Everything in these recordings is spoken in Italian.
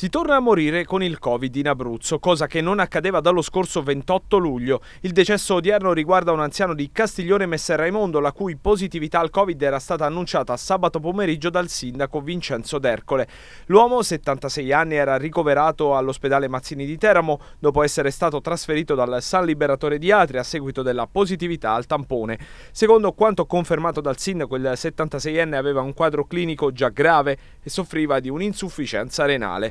Si torna a morire con il Covid in Abruzzo, cosa che non accadeva dallo scorso 28 luglio. Il decesso odierno riguarda un anziano di Castiglione Messer Raimondo, la cui positività al Covid era stata annunciata sabato pomeriggio dal sindaco Vincenzo D'Ercole. L'uomo, 76 anni, era ricoverato all'ospedale Mazzini di Teramo dopo essere stato trasferito dal San Liberatore di Atria a seguito della positività al tampone. Secondo quanto confermato dal sindaco, il 76enne aveva un quadro clinico già grave e soffriva di un'insufficienza renale.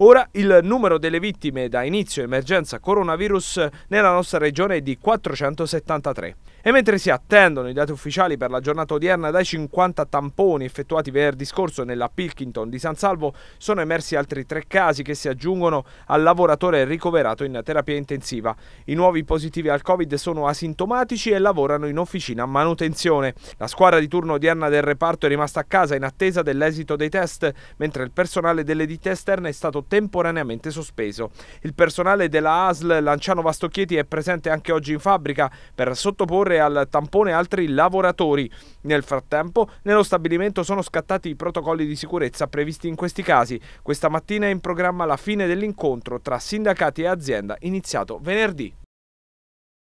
Ora il numero delle vittime da inizio emergenza coronavirus nella nostra regione è di 473. E mentre si attendono i dati ufficiali per la giornata odierna dai 50 tamponi effettuati venerdì scorso nella Pilkington di San Salvo, sono emersi altri tre casi che si aggiungono al lavoratore ricoverato in terapia intensiva. I nuovi positivi al Covid sono asintomatici e lavorano in officina a manutenzione. La squadra di turno odierna del reparto è rimasta a casa in attesa dell'esito dei test, mentre il personale delle ditte esterne è stato temporaneamente sospeso. Il personale della ASL Lanciano Vastocchieti è presente anche oggi in fabbrica per sottoporre al tampone altri lavoratori. Nel frattempo, nello stabilimento sono scattati i protocolli di sicurezza previsti in questi casi. Questa mattina è in programma la fine dell'incontro tra sindacati e azienda iniziato venerdì.